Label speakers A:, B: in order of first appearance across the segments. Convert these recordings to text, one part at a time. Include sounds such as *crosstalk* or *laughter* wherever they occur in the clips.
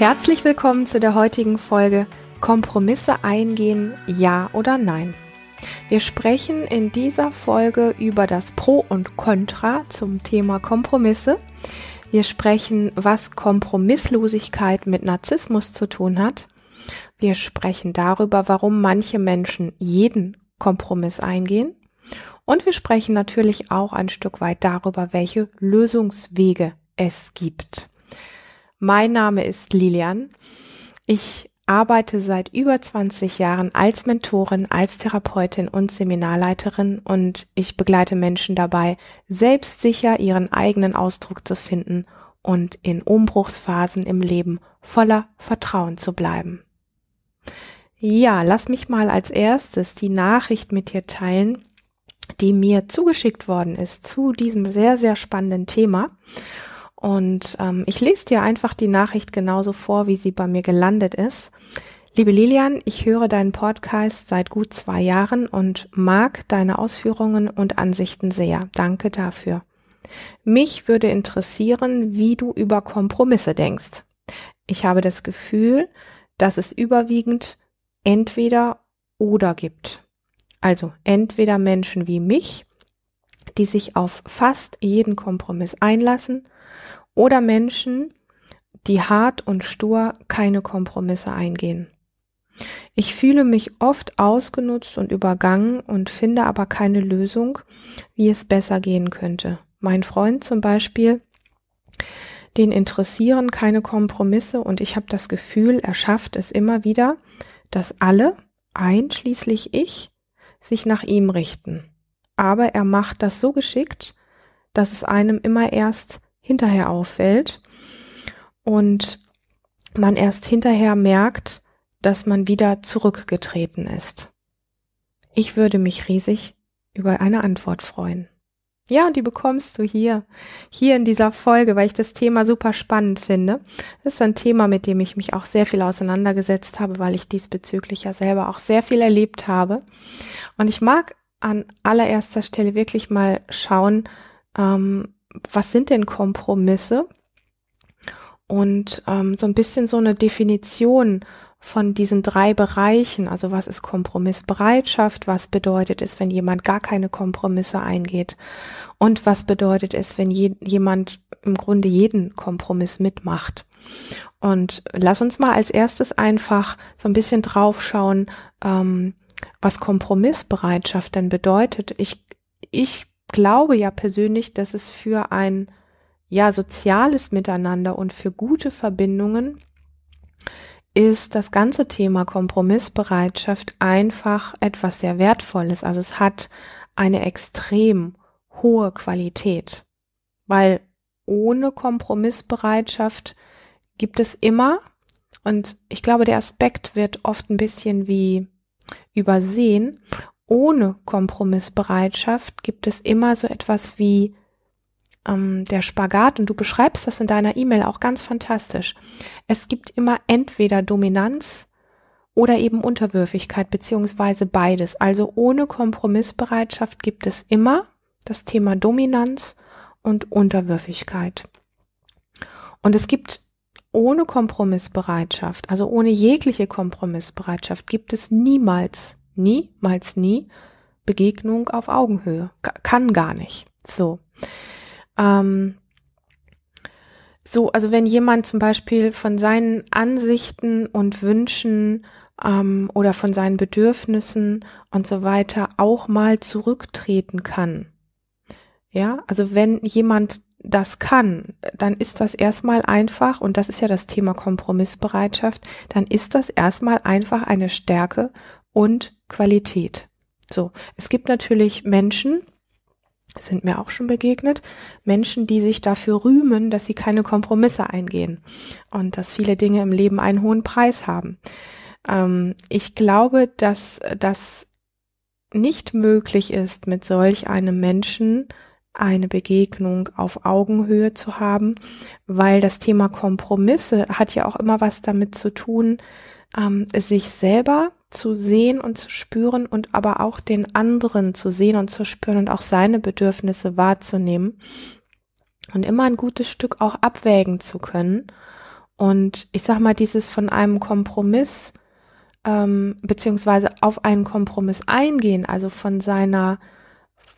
A: Herzlich willkommen zu der heutigen Folge Kompromisse eingehen, ja oder nein. Wir sprechen in dieser Folge über das Pro und Contra zum Thema Kompromisse. Wir sprechen, was Kompromisslosigkeit mit Narzissmus zu tun hat. Wir sprechen darüber, warum manche Menschen jeden Kompromiss eingehen. Und wir sprechen natürlich auch ein Stück weit darüber, welche Lösungswege es gibt. Mein Name ist Lilian. Ich arbeite seit über 20 Jahren als Mentorin, als Therapeutin und Seminarleiterin und ich begleite Menschen dabei, selbstsicher ihren eigenen Ausdruck zu finden und in Umbruchsphasen im Leben voller Vertrauen zu bleiben. Ja, lass mich mal als erstes die Nachricht mit dir teilen, die mir zugeschickt worden ist zu diesem sehr, sehr spannenden Thema. Und ähm, ich lese dir einfach die Nachricht genauso vor, wie sie bei mir gelandet ist. Liebe Lilian, ich höre deinen Podcast seit gut zwei Jahren und mag deine Ausführungen und Ansichten sehr. Danke dafür. Mich würde interessieren, wie du über Kompromisse denkst. Ich habe das Gefühl, dass es überwiegend entweder oder gibt. Also entweder Menschen wie mich, die sich auf fast jeden Kompromiss einlassen, oder Menschen, die hart und stur keine Kompromisse eingehen. Ich fühle mich oft ausgenutzt und übergangen und finde aber keine Lösung, wie es besser gehen könnte. Mein Freund zum Beispiel, den interessieren keine Kompromisse und ich habe das Gefühl, er schafft es immer wieder, dass alle, einschließlich ich, sich nach ihm richten. Aber er macht das so geschickt, dass es einem immer erst hinterher auffällt und man erst hinterher merkt, dass man wieder zurückgetreten ist. Ich würde mich riesig über eine Antwort freuen. Ja, und die bekommst du hier, hier in dieser Folge, weil ich das Thema super spannend finde. Das ist ein Thema, mit dem ich mich auch sehr viel auseinandergesetzt habe, weil ich diesbezüglich ja selber auch sehr viel erlebt habe. Und ich mag an allererster Stelle wirklich mal schauen, ähm, was sind denn Kompromisse? Und ähm, so ein bisschen so eine Definition von diesen drei Bereichen, also was ist Kompromissbereitschaft, was bedeutet es, wenn jemand gar keine Kompromisse eingeht und was bedeutet es, wenn je, jemand im Grunde jeden Kompromiss mitmacht. Und lass uns mal als erstes einfach so ein bisschen draufschauen, ähm, was Kompromissbereitschaft denn bedeutet. Ich, ich glaube ja persönlich, dass es für ein ja soziales Miteinander und für gute Verbindungen ist das ganze Thema Kompromissbereitschaft einfach etwas sehr Wertvolles. Also es hat eine extrem hohe Qualität, weil ohne Kompromissbereitschaft gibt es immer, und ich glaube, der Aspekt wird oft ein bisschen wie übersehen, ohne Kompromissbereitschaft gibt es immer so etwas wie ähm, der Spagat, und du beschreibst das in deiner E-Mail auch ganz fantastisch. Es gibt immer entweder Dominanz oder eben Unterwürfigkeit, beziehungsweise beides. Also ohne Kompromissbereitschaft gibt es immer das Thema Dominanz und Unterwürfigkeit. Und es gibt ohne Kompromissbereitschaft, also ohne jegliche Kompromissbereitschaft, gibt es niemals niemals nie Begegnung auf Augenhöhe. kann gar nicht. So. Ähm, so, also wenn jemand zum Beispiel von seinen Ansichten und Wünschen ähm, oder von seinen Bedürfnissen und so weiter auch mal zurücktreten kann. Ja, also wenn jemand das kann, dann ist das erstmal einfach, und das ist ja das Thema Kompromissbereitschaft, dann ist das erstmal einfach eine Stärke und Qualität. So, es gibt natürlich Menschen, sind mir auch schon begegnet, Menschen, die sich dafür rühmen, dass sie keine Kompromisse eingehen und dass viele Dinge im Leben einen hohen Preis haben. Ähm, ich glaube, dass das nicht möglich ist, mit solch einem Menschen eine Begegnung auf Augenhöhe zu haben, weil das Thema Kompromisse hat ja auch immer was damit zu tun, ähm, sich selber zu sehen und zu spüren und aber auch den anderen zu sehen und zu spüren und auch seine Bedürfnisse wahrzunehmen und immer ein gutes Stück auch abwägen zu können. Und ich sag mal, dieses von einem Kompromiss ähm, beziehungsweise auf einen Kompromiss eingehen, also von seiner,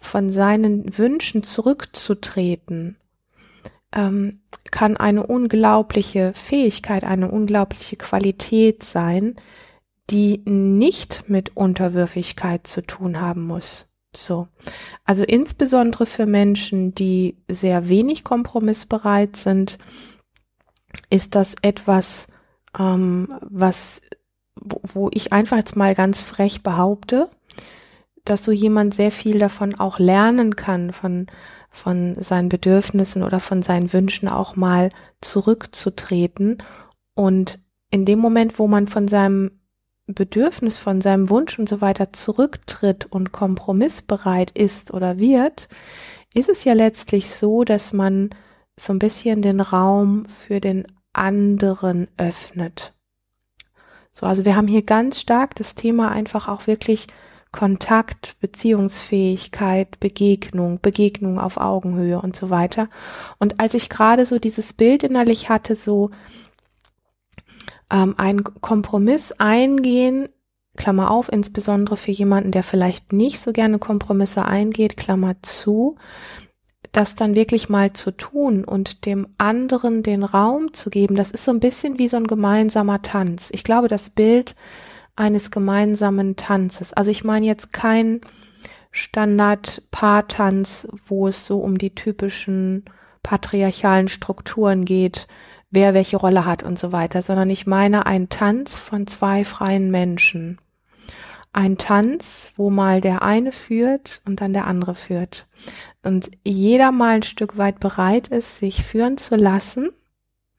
A: von seinen Wünschen zurückzutreten, ähm, kann eine unglaubliche Fähigkeit, eine unglaubliche Qualität sein, die nicht mit Unterwürfigkeit zu tun haben muss. So. Also insbesondere für Menschen, die sehr wenig kompromissbereit sind, ist das etwas, ähm, was, wo, wo ich einfach jetzt mal ganz frech behaupte, dass so jemand sehr viel davon auch lernen kann, von, von seinen Bedürfnissen oder von seinen Wünschen auch mal zurückzutreten. Und in dem Moment, wo man von seinem Bedürfnis, von seinem Wunsch und so weiter zurücktritt und kompromissbereit ist oder wird, ist es ja letztlich so, dass man so ein bisschen den Raum für den anderen öffnet. So, also wir haben hier ganz stark das Thema einfach auch wirklich Kontakt, Beziehungsfähigkeit, Begegnung, Begegnung auf Augenhöhe und so weiter. Und als ich gerade so dieses Bild innerlich hatte, so ähm, einen Kompromiss eingehen, Klammer auf, insbesondere für jemanden, der vielleicht nicht so gerne Kompromisse eingeht, Klammer zu, das dann wirklich mal zu tun und dem anderen den Raum zu geben, das ist so ein bisschen wie so ein gemeinsamer Tanz. Ich glaube, das Bild eines gemeinsamen Tanzes. Also ich meine jetzt kein Standard-Paartanz, wo es so um die typischen patriarchalen Strukturen geht, wer welche Rolle hat und so weiter, sondern ich meine einen Tanz von zwei freien Menschen. Ein Tanz, wo mal der eine führt und dann der andere führt. Und jeder mal ein Stück weit bereit ist, sich führen zu lassen,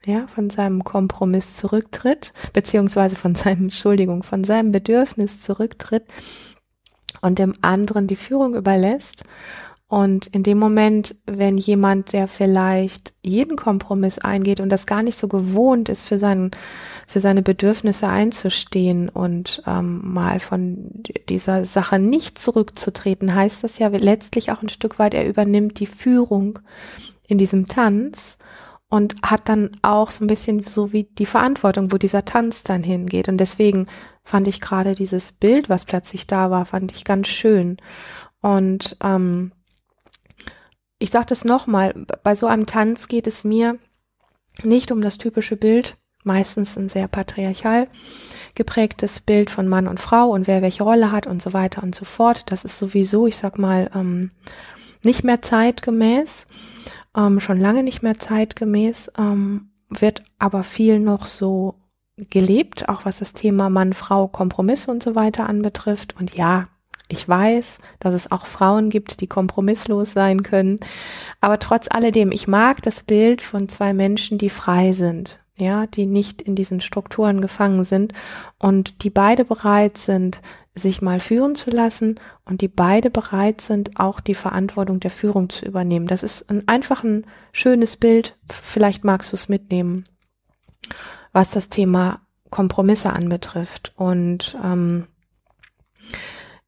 A: ja, von seinem Kompromiss zurücktritt, beziehungsweise von seinem, *laughs* Entschuldigung, von seinem Bedürfnis zurücktritt und dem anderen die Führung überlässt und in dem Moment, wenn jemand, der vielleicht jeden Kompromiss eingeht und das gar nicht so gewohnt ist, für, seinen, für seine Bedürfnisse einzustehen und ähm, mal von dieser Sache nicht zurückzutreten, heißt das ja letztlich auch ein Stück weit, er übernimmt die Führung in diesem Tanz und hat dann auch so ein bisschen so wie die Verantwortung, wo dieser Tanz dann hingeht. Und deswegen fand ich gerade dieses Bild, was plötzlich da war, fand ich ganz schön. Und ähm, ich sage das nochmal, bei so einem Tanz geht es mir nicht um das typische Bild, meistens ein sehr patriarchal geprägtes Bild von Mann und Frau und wer welche Rolle hat und so weiter und so fort. Das ist sowieso, ich sag mal, ähm, nicht mehr zeitgemäß, ähm, schon lange nicht mehr zeitgemäß, ähm, wird aber viel noch so gelebt, auch was das Thema Mann-Frau-Kompromisse und so weiter anbetrifft. Und ja, ich weiß, dass es auch Frauen gibt, die kompromisslos sein können. Aber trotz alledem, ich mag das Bild von zwei Menschen, die frei sind, ja, die nicht in diesen Strukturen gefangen sind und die beide bereit sind, sich mal führen zu lassen und die beide bereit sind, auch die Verantwortung der Führung zu übernehmen. Das ist ein einfach ein schönes Bild. Vielleicht magst du es mitnehmen, was das Thema Kompromisse anbetrifft und ähm,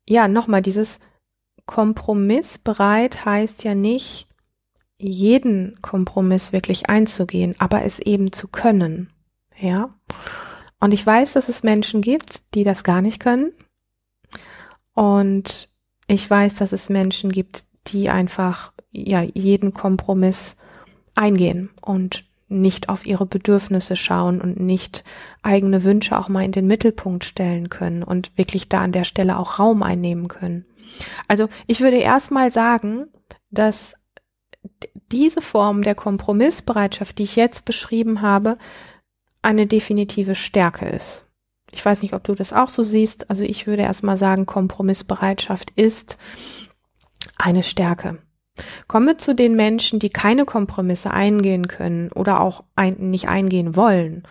A: ja, nochmal, dieses kompromissbereit heißt ja nicht, jeden Kompromiss wirklich einzugehen, aber es eben zu können. Ja. Und ich weiß, dass es Menschen gibt, die das gar nicht können. Und ich weiß, dass es Menschen gibt, die einfach ja jeden Kompromiss eingehen und nicht auf ihre Bedürfnisse schauen und nicht eigene Wünsche auch mal in den Mittelpunkt stellen können und wirklich da an der Stelle auch Raum einnehmen können. Also ich würde erstmal sagen, dass diese Form der Kompromissbereitschaft, die ich jetzt beschrieben habe, eine definitive Stärke ist. Ich weiß nicht, ob du das auch so siehst. Also ich würde erstmal sagen, Kompromissbereitschaft ist eine Stärke. Kommen wir zu den Menschen, die keine Kompromisse eingehen können oder auch ein, nicht eingehen wollen.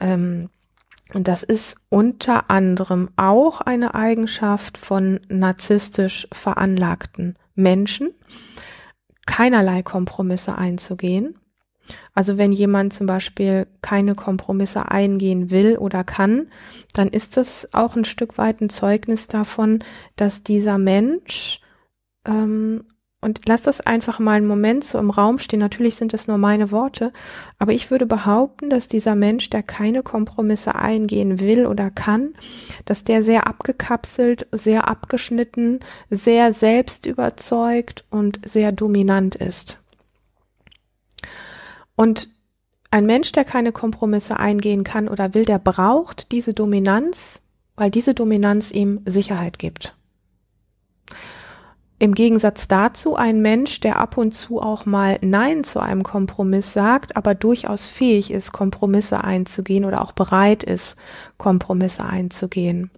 A: Ähm, und das ist unter anderem auch eine Eigenschaft von narzisstisch veranlagten Menschen, keinerlei Kompromisse einzugehen. Also wenn jemand zum Beispiel keine Kompromisse eingehen will oder kann, dann ist das auch ein Stück weit ein Zeugnis davon, dass dieser Mensch ähm, und lass das einfach mal einen Moment so im Raum stehen. Natürlich sind das nur meine Worte, aber ich würde behaupten, dass dieser Mensch, der keine Kompromisse eingehen will oder kann, dass der sehr abgekapselt, sehr abgeschnitten, sehr selbstüberzeugt und sehr dominant ist. Und ein Mensch, der keine Kompromisse eingehen kann oder will, der braucht diese Dominanz, weil diese Dominanz ihm Sicherheit gibt. Im Gegensatz dazu ein Mensch, der ab und zu auch mal Nein zu einem Kompromiss sagt, aber durchaus fähig ist, Kompromisse einzugehen oder auch bereit ist, Kompromisse einzugehen.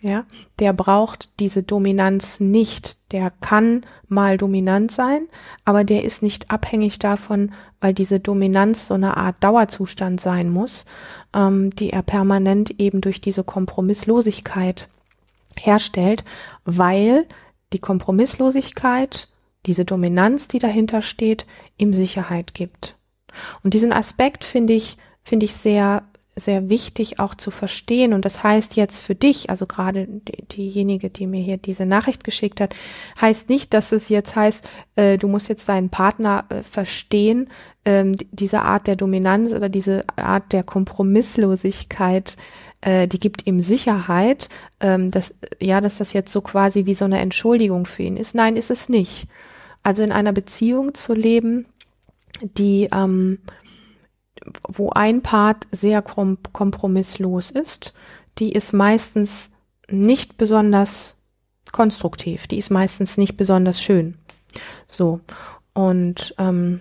A: Ja, der braucht diese Dominanz nicht. Der kann mal dominant sein, aber der ist nicht abhängig davon, weil diese Dominanz so eine Art Dauerzustand sein muss, ähm, die er permanent eben durch diese Kompromisslosigkeit herstellt, weil die Kompromisslosigkeit, diese Dominanz, die dahinter steht, ihm Sicherheit gibt. Und diesen Aspekt finde ich, finde ich sehr, sehr wichtig auch zu verstehen. Und das heißt jetzt für dich, also gerade die, diejenige, die mir hier diese Nachricht geschickt hat, heißt nicht, dass es jetzt heißt, äh, du musst jetzt deinen Partner äh, verstehen, ähm, diese Art der Dominanz oder diese Art der Kompromisslosigkeit äh, die gibt ihm Sicherheit, ähm, dass, ja, dass das jetzt so quasi wie so eine Entschuldigung für ihn ist. Nein, ist es nicht. Also in einer Beziehung zu leben, die, ähm, wo ein Part sehr kom kompromisslos ist, die ist meistens nicht besonders konstruktiv, die ist meistens nicht besonders schön. So. Und ähm,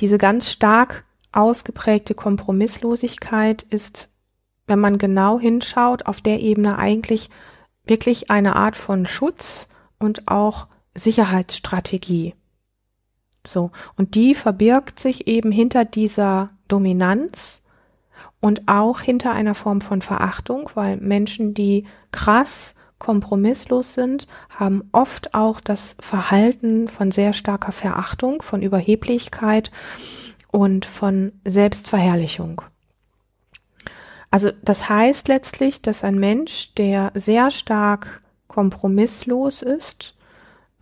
A: diese ganz stark ausgeprägte Kompromisslosigkeit ist wenn man genau hinschaut, auf der Ebene eigentlich wirklich eine Art von Schutz und auch Sicherheitsstrategie. So. Und die verbirgt sich eben hinter dieser Dominanz und auch hinter einer Form von Verachtung, weil Menschen, die krass kompromisslos sind, haben oft auch das Verhalten von sehr starker Verachtung, von Überheblichkeit und von Selbstverherrlichung. Also das heißt letztlich, dass ein Mensch, der sehr stark kompromisslos ist,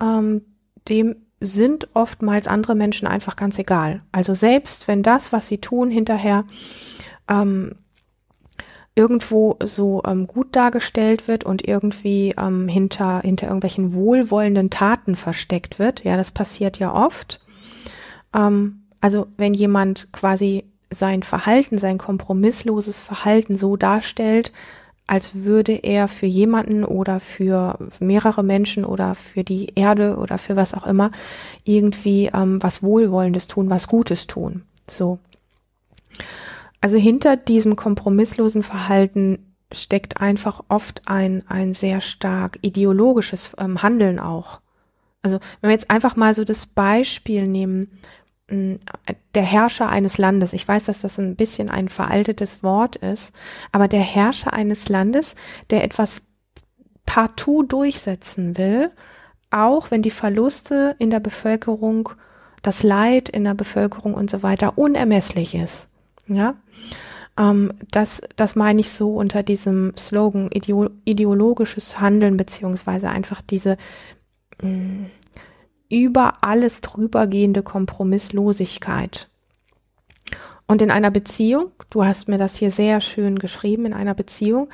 A: ähm, dem sind oftmals andere Menschen einfach ganz egal. Also selbst wenn das, was sie tun, hinterher ähm, irgendwo so ähm, gut dargestellt wird und irgendwie ähm, hinter, hinter irgendwelchen wohlwollenden Taten versteckt wird. Ja, das passiert ja oft. Ähm, also wenn jemand quasi sein Verhalten, sein kompromissloses Verhalten so darstellt, als würde er für jemanden oder für mehrere Menschen oder für die Erde oder für was auch immer irgendwie ähm, was Wohlwollendes tun, was Gutes tun. So. Also hinter diesem kompromisslosen Verhalten steckt einfach oft ein, ein sehr stark ideologisches ähm, Handeln auch. Also wenn wir jetzt einfach mal so das Beispiel nehmen, der Herrscher eines Landes, ich weiß, dass das ein bisschen ein veraltetes Wort ist, aber der Herrscher eines Landes, der etwas partout durchsetzen will, auch wenn die Verluste in der Bevölkerung, das Leid in der Bevölkerung und so weiter unermesslich ist. Ja, ähm, das, das meine ich so unter diesem Slogan ideologisches Handeln beziehungsweise einfach diese mh, mm, über alles drübergehende Kompromisslosigkeit. Und in einer Beziehung, du hast mir das hier sehr schön geschrieben, in einer Beziehung,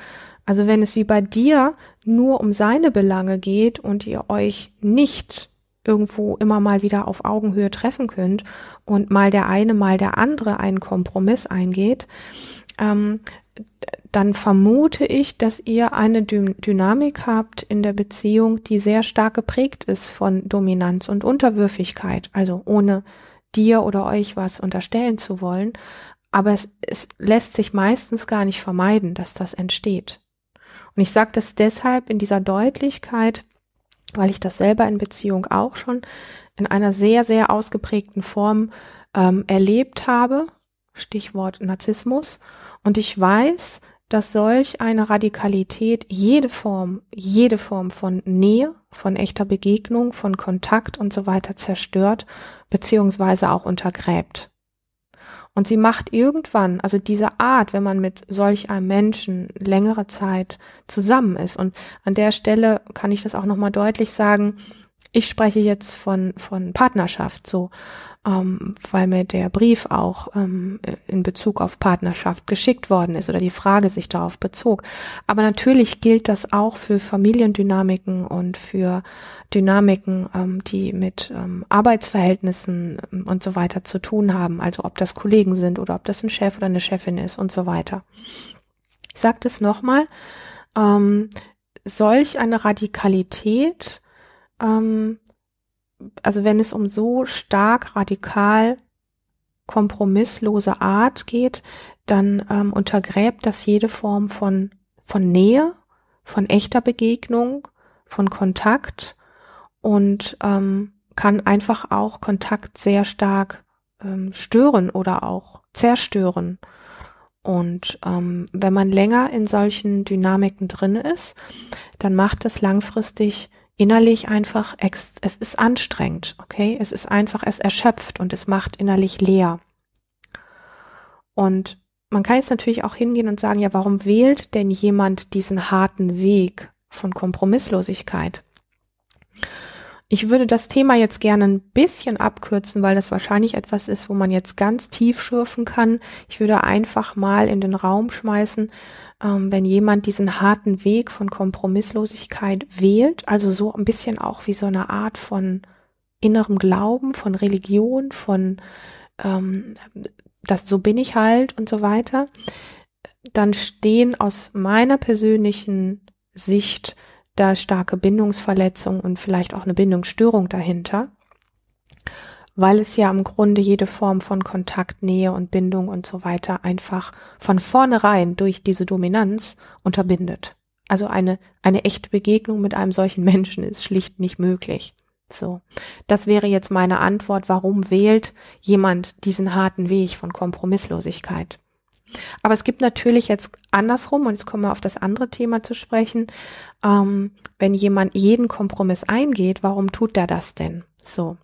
A: also wenn es wie bei dir nur um seine Belange geht und ihr euch nicht irgendwo immer mal wieder auf Augenhöhe treffen könnt und mal der eine, mal der andere einen Kompromiss eingeht, ähm, dann vermute ich, dass ihr eine Dü Dynamik habt in der Beziehung, die sehr stark geprägt ist von Dominanz und Unterwürfigkeit, also ohne dir oder euch was unterstellen zu wollen. Aber es, es lässt sich meistens gar nicht vermeiden, dass das entsteht. Und ich sage das deshalb in dieser Deutlichkeit, weil ich das selber in Beziehung auch schon in einer sehr, sehr ausgeprägten Form ähm, erlebt habe. Stichwort Narzissmus und ich weiß, dass solch eine Radikalität jede Form, jede Form von Nähe, von echter Begegnung, von Kontakt und so weiter zerstört, beziehungsweise auch untergräbt. Und sie macht irgendwann, also diese Art, wenn man mit solch einem Menschen längere Zeit zusammen ist. Und an der Stelle kann ich das auch nochmal deutlich sagen. Ich spreche jetzt von, von Partnerschaft, so ähm, weil mir der Brief auch ähm, in Bezug auf Partnerschaft geschickt worden ist oder die Frage sich darauf bezog. Aber natürlich gilt das auch für Familiendynamiken und für Dynamiken, ähm, die mit ähm, Arbeitsverhältnissen ähm, und so weiter zu tun haben. Also ob das Kollegen sind oder ob das ein Chef oder eine Chefin ist und so weiter. Ich sage das nochmal. Ähm, solch eine Radikalität ähm, also wenn es um so stark radikal kompromisslose Art geht, dann ähm, untergräbt das jede Form von, von Nähe, von echter Begegnung, von Kontakt und ähm, kann einfach auch Kontakt sehr stark ähm, stören oder auch zerstören. Und ähm, wenn man länger in solchen Dynamiken drin ist, dann macht es langfristig innerlich einfach, ex es ist anstrengend, okay? Es ist einfach, es erschöpft und es macht innerlich leer. Und man kann jetzt natürlich auch hingehen und sagen, ja, warum wählt denn jemand diesen harten Weg von Kompromisslosigkeit? Ich würde das Thema jetzt gerne ein bisschen abkürzen, weil das wahrscheinlich etwas ist, wo man jetzt ganz tief schürfen kann. Ich würde einfach mal in den Raum schmeißen, ähm, wenn jemand diesen harten Weg von Kompromisslosigkeit wählt, also so ein bisschen auch wie so eine Art von innerem Glauben, von Religion, von ähm, das so bin ich halt und so weiter, dann stehen aus meiner persönlichen Sicht da starke Bindungsverletzungen und vielleicht auch eine Bindungsstörung dahinter weil es ja im Grunde jede Form von Kontakt, Nähe und Bindung und so weiter einfach von vornherein durch diese Dominanz unterbindet. Also eine, eine echte Begegnung mit einem solchen *laughs* Menschen ist schlicht nicht möglich. So. Das wäre jetzt meine Antwort. Warum wählt jemand diesen harten Weg von Kompromisslosigkeit? Aber es gibt natürlich jetzt andersrum, und jetzt kommen wir auf das andere Thema zu sprechen, ähm, wenn jemand jeden Kompromiss eingeht, warum tut er das denn? So.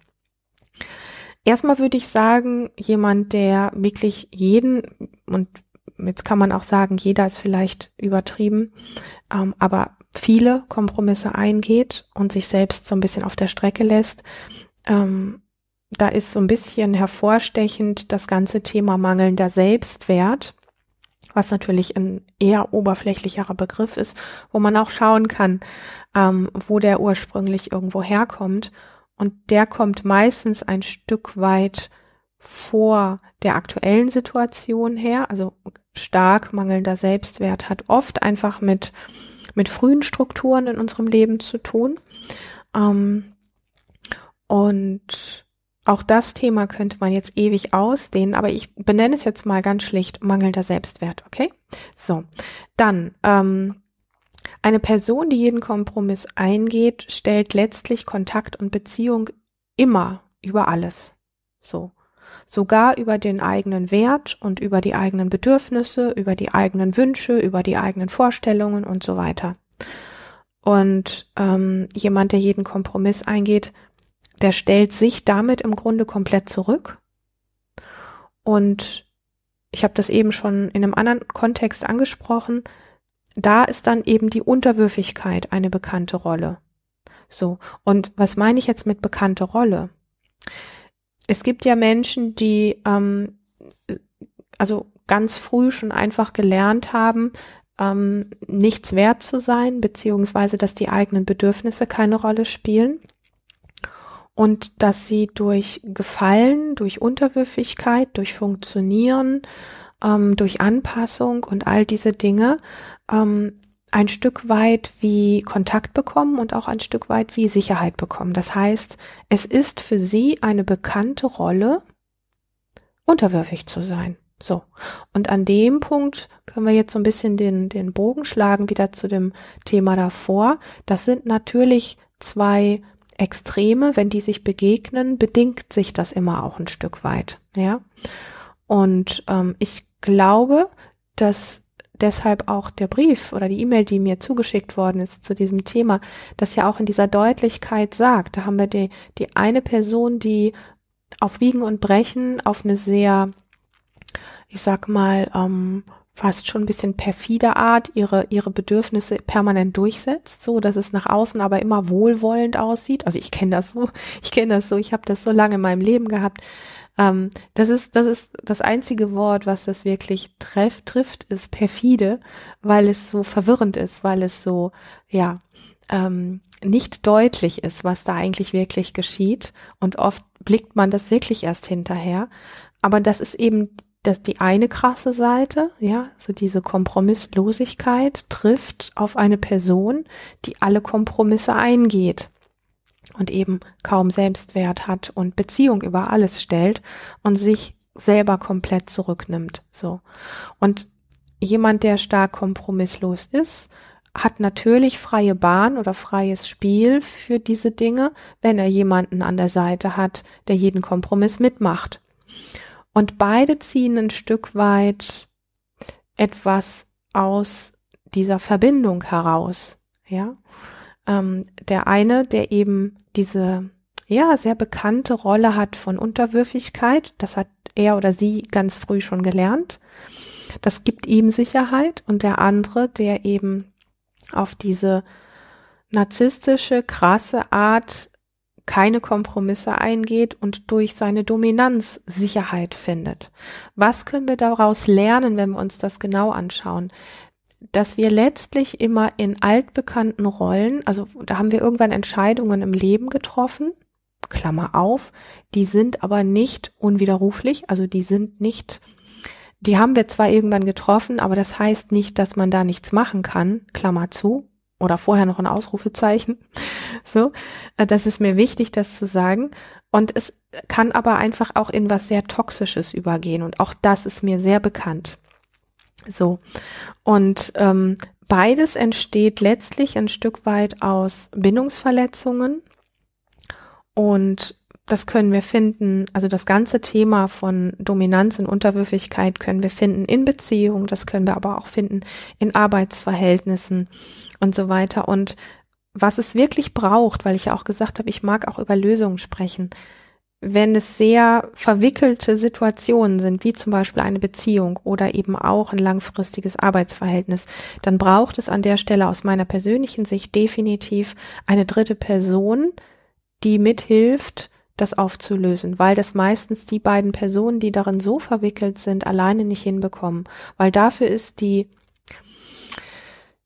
A: Erstmal würde ich sagen, jemand, der wirklich jeden, und jetzt kann man auch sagen, jeder ist vielleicht übertrieben, ähm, aber viele Kompromisse eingeht und sich selbst so ein bisschen auf der Strecke lässt. Ähm, da ist so ein bisschen hervorstechend das ganze Thema mangelnder Selbstwert, was natürlich ein eher oberflächlicherer Begriff ist, wo man auch schauen kann, ähm, wo der ursprünglich irgendwo herkommt und der kommt meistens ein Stück weit vor der aktuellen Situation her. Also stark mangelnder Selbstwert hat oft einfach mit, mit frühen Strukturen in unserem Leben zu tun. Ähm, und auch das Thema könnte man jetzt ewig ausdehnen, aber ich benenne es jetzt mal ganz schlicht mangelnder Selbstwert, okay? So, dann ähm, eine Person, die jeden Kompromiss eingeht, stellt letztlich Kontakt und Beziehung immer über alles. So. Sogar über den eigenen Wert und über die eigenen Bedürfnisse, über die eigenen Wünsche, über die eigenen Vorstellungen und so weiter. Und ähm, jemand, der jeden Kompromiss eingeht, der stellt sich damit im Grunde komplett zurück. Und ich habe das eben schon in einem anderen Kontext angesprochen, da ist dann eben die Unterwürfigkeit eine bekannte Rolle. So, und was meine ich jetzt mit bekannte Rolle? Es gibt ja Menschen, die ähm, also ganz früh schon einfach gelernt haben, ähm, nichts wert zu sein, beziehungsweise dass die eigenen Bedürfnisse keine Rolle spielen und dass sie durch Gefallen, durch Unterwürfigkeit, durch Funktionieren, ähm, durch Anpassung und all diese Dinge ähm, ein Stück weit wie Kontakt bekommen und auch ein Stück weit wie Sicherheit bekommen. Das heißt, es ist für sie eine bekannte Rolle, unterwürfig zu sein. So. Und an dem Punkt können wir jetzt so ein bisschen den, den Bogen schlagen, wieder zu dem Thema davor. Das sind natürlich zwei Extreme, wenn die sich begegnen, bedingt sich das immer auch ein Stück weit. Ja. Und ähm, ich glaube, dass deshalb auch der Brief oder die E-Mail, die mir zugeschickt worden ist zu diesem Thema, das ja auch in dieser Deutlichkeit sagt. Da haben wir die, die eine Person, die auf Wiegen und Brechen auf eine sehr, ich sag mal, ähm, fast schon ein bisschen perfide Art ihre, ihre Bedürfnisse permanent durchsetzt, so dass es nach außen aber immer wohlwollend aussieht. Also ich kenne das so, *laughs* ich kenne das so, ich habe das so lange in meinem Leben gehabt, ähm, das ist, das ist das einzige Wort, was das wirklich treff, trifft, ist perfide, weil es so verwirrend ist, weil es so, ja, ähm, nicht deutlich ist, was da eigentlich wirklich geschieht. Und oft blickt man das wirklich erst hinterher. Aber das ist eben das die eine krasse Seite, ja, so diese Kompromisslosigkeit trifft auf eine Person, die alle Kompromisse eingeht und eben kaum Selbstwert hat und Beziehung über alles stellt und sich selber komplett zurücknimmt, so. Und jemand, der stark kompromisslos ist, hat natürlich freie Bahn oder freies Spiel für diese Dinge, wenn er jemanden an der Seite hat, der jeden Kompromiss mitmacht. Und beide ziehen ein Stück weit etwas aus dieser Verbindung heraus, ja. Ähm, der eine, der eben diese ja sehr bekannte Rolle hat von Unterwürfigkeit, das hat er oder sie ganz früh schon gelernt. Das gibt ihm Sicherheit und der andere, der eben auf diese narzisstische, krasse Art keine Kompromisse eingeht und durch seine Dominanz Sicherheit findet. Was können wir daraus lernen, wenn wir uns das genau anschauen? dass wir letztlich immer in altbekannten Rollen, also da haben wir irgendwann Entscheidungen im Leben getroffen, Klammer auf, die sind aber nicht unwiderruflich, also die sind nicht, die haben wir zwar irgendwann getroffen, aber das heißt nicht, dass man da nichts machen kann, Klammer zu, oder vorher noch ein Ausrufezeichen. *laughs* So, äh, das ist mir wichtig, das zu sagen. Und es kann aber einfach auch in was sehr Toxisches übergehen. Und auch das ist mir sehr bekannt. So. Und ähm, beides entsteht letztlich ein Stück weit aus Bindungsverletzungen. Und das können wir finden, also das ganze Thema von Dominanz und Unterwürfigkeit können wir finden in Beziehungen, das können wir aber auch finden in Arbeitsverhältnissen und so weiter. Und was es wirklich braucht, weil ich ja auch gesagt habe, ich mag auch über Lösungen sprechen, wenn es sehr verwickelte Situationen sind, wie zum Beispiel eine Beziehung oder eben auch ein langfristiges Arbeitsverhältnis, dann braucht es an der Stelle aus meiner persönlichen Sicht definitiv eine dritte Person, die mithilft, das aufzulösen, weil das meistens die beiden Personen, die darin so verwickelt sind, alleine nicht hinbekommen, weil dafür ist die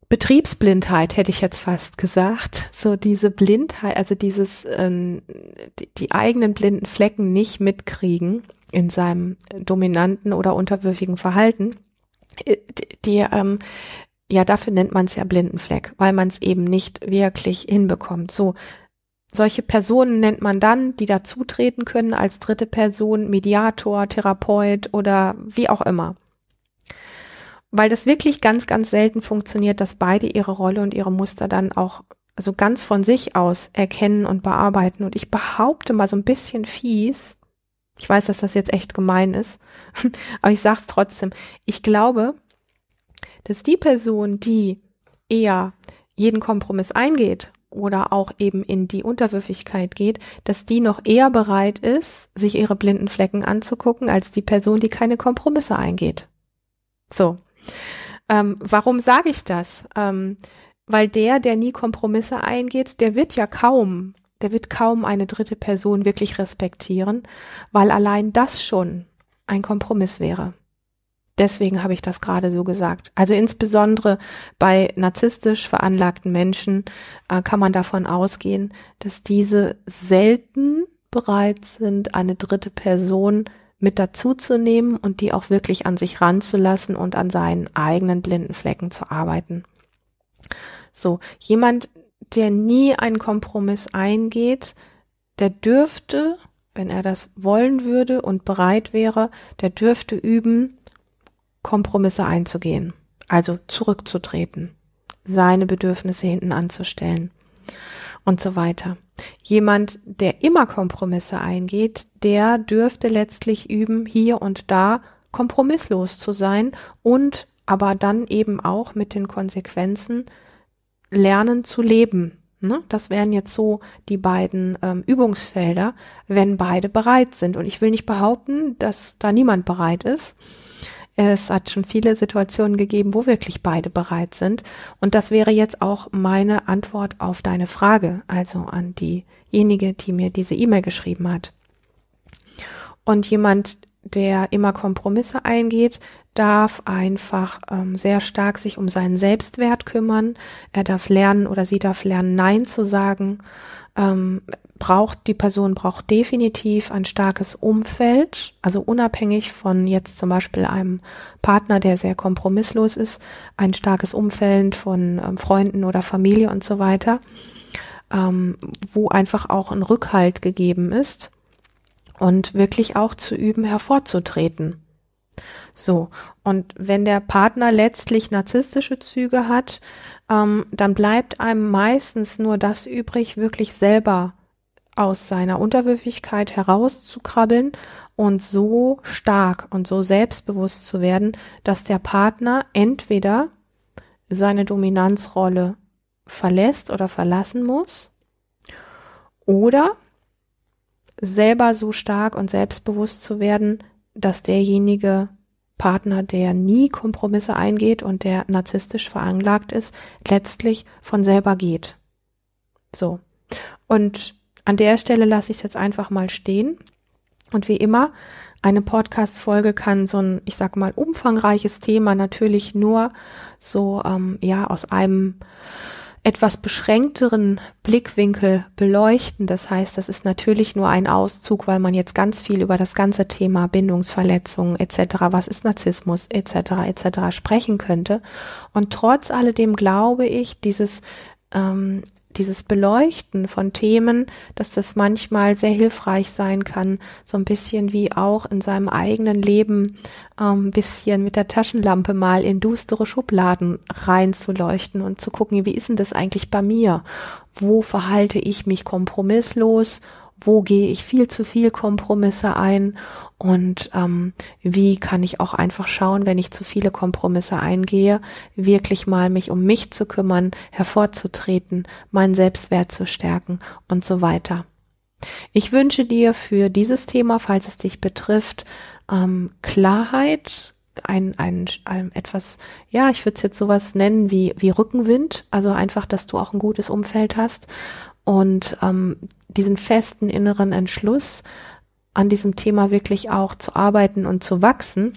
A: Betriebsblindheit hätte ich jetzt fast gesagt, so diese Blindheit, also dieses ähm, die, die eigenen blinden Flecken nicht mitkriegen in seinem dominanten oder unterwürfigen Verhalten, äh, die, die ähm, ja dafür nennt man es ja blinden Fleck, weil man es eben nicht wirklich hinbekommt. So solche Personen nennt man dann, die dazutreten können als dritte Person, Mediator, Therapeut oder wie auch immer weil das wirklich ganz, ganz selten funktioniert, dass beide ihre Rolle und ihre Muster dann auch also ganz von sich aus erkennen und bearbeiten. Und ich behaupte mal so ein bisschen fies, ich weiß, dass das jetzt echt gemein ist, *laughs* aber ich sag's trotzdem. Ich glaube, dass die Person, die eher jeden Kompromiss eingeht oder auch eben in die Unterwürfigkeit geht, dass die noch eher bereit ist, sich ihre blinden Flecken anzugucken, als die Person, die keine Kompromisse eingeht. So, ähm, warum sage ich das? Ähm, weil der, der nie Kompromisse eingeht, der wird ja kaum, der wird kaum eine dritte Person wirklich respektieren, weil allein das schon ein Kompromiss wäre. Deswegen habe ich das gerade so gesagt. Also insbesondere bei narzisstisch veranlagten Menschen äh, kann man davon ausgehen, dass diese selten bereit sind, eine dritte Person mit dazuzunehmen und die auch wirklich an sich ranzulassen und an seinen eigenen blinden Flecken zu arbeiten. So, jemand, der nie einen Kompromiss eingeht, der dürfte, wenn er das wollen würde und bereit wäre, der dürfte üben, Kompromisse einzugehen, also zurückzutreten, seine Bedürfnisse hinten anzustellen und so weiter. Jemand, der immer Kompromisse eingeht, der dürfte letztlich üben, hier und da kompromisslos zu sein und aber dann eben auch mit den Konsequenzen lernen zu leben. Ne? Das wären jetzt so die beiden ähm, Übungsfelder, wenn beide bereit sind. Und ich will nicht behaupten, dass da niemand bereit ist. Es hat schon viele Situationen gegeben, wo wirklich beide bereit sind. Und das wäre jetzt auch meine Antwort auf deine Frage, also an diejenige, die mir diese E-Mail geschrieben hat. Und jemand, der immer Kompromisse eingeht, darf einfach ähm, sehr stark sich um seinen Selbstwert kümmern. Er darf lernen oder sie darf lernen, Nein zu sagen. Ähm, braucht die Person braucht definitiv ein starkes Umfeld, also unabhängig von jetzt zum Beispiel einem Partner, der sehr kompromisslos ist, ein starkes Umfeld von ähm, Freunden oder Familie und so weiter, ähm, wo einfach auch ein Rückhalt gegeben ist und wirklich auch zu üben, hervorzutreten. So, und wenn der Partner letztlich narzisstische Züge hat, ähm, dann bleibt einem meistens nur das übrig, wirklich selber aus seiner Unterwürfigkeit herauszukrabbeln und so stark und so selbstbewusst zu werden, dass der Partner entweder seine Dominanzrolle verlässt oder verlassen muss oder selber so stark und selbstbewusst zu werden, dass derjenige Partner, der nie Kompromisse eingeht und der narzisstisch veranlagt ist, letztlich von selber geht. So. Und an der Stelle lasse ich es jetzt einfach mal stehen. Und wie immer, eine Podcast-Folge kann so ein, ich sag mal, umfangreiches Thema natürlich nur so, ähm, ja, aus einem etwas beschränkteren Blickwinkel beleuchten. Das heißt, das ist natürlich nur ein Auszug, weil man jetzt ganz viel über das ganze Thema Bindungsverletzungen etc., was ist Narzissmus etc. etc. sprechen könnte. Und trotz alledem glaube ich, dieses ähm, dieses Beleuchten von Themen, dass das manchmal sehr hilfreich sein kann, so ein bisschen wie auch in seinem eigenen Leben ähm, bisschen mit der Taschenlampe mal in düstere Schubladen reinzuleuchten und zu gucken, wie ist denn das eigentlich bei mir? Wo verhalte ich mich kompromisslos wo gehe ich viel zu viel Kompromisse ein und ähm, wie kann ich auch einfach schauen, wenn ich zu viele Kompromisse eingehe, wirklich mal mich um mich zu kümmern, hervorzutreten, meinen Selbstwert zu stärken und so weiter. Ich wünsche dir für dieses Thema, falls es dich betrifft, ähm, Klarheit, ein, ein, ein etwas, ja, ich würde es jetzt sowas nennen wie, wie Rückenwind, also einfach, dass du auch ein gutes Umfeld hast und ähm, diesen festen inneren Entschluss, an diesem Thema wirklich auch zu arbeiten und zu wachsen,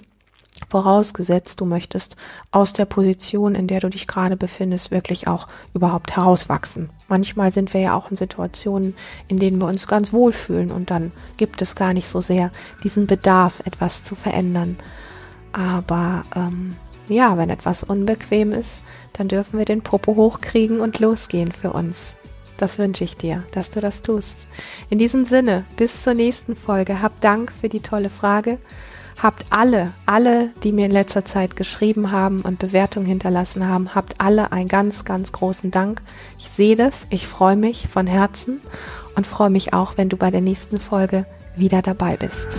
A: vorausgesetzt du möchtest aus der Position, in der du dich gerade befindest, wirklich auch überhaupt herauswachsen. Manchmal sind wir ja auch in Situationen, in denen wir uns ganz wohl fühlen und dann gibt es gar nicht so sehr diesen Bedarf, etwas zu verändern. Aber ähm, ja, wenn etwas unbequem ist, dann dürfen wir den Popo hochkriegen und losgehen für uns. Das wünsche ich dir, dass du das tust. In diesem Sinne, bis zur nächsten Folge. Hab Dank für die tolle Frage. Habt alle, alle, die mir in letzter Zeit geschrieben haben und Bewertungen hinterlassen haben, habt alle einen ganz, ganz großen Dank. Ich sehe das, ich freue mich von Herzen und freue mich auch, wenn du bei der nächsten Folge wieder dabei bist.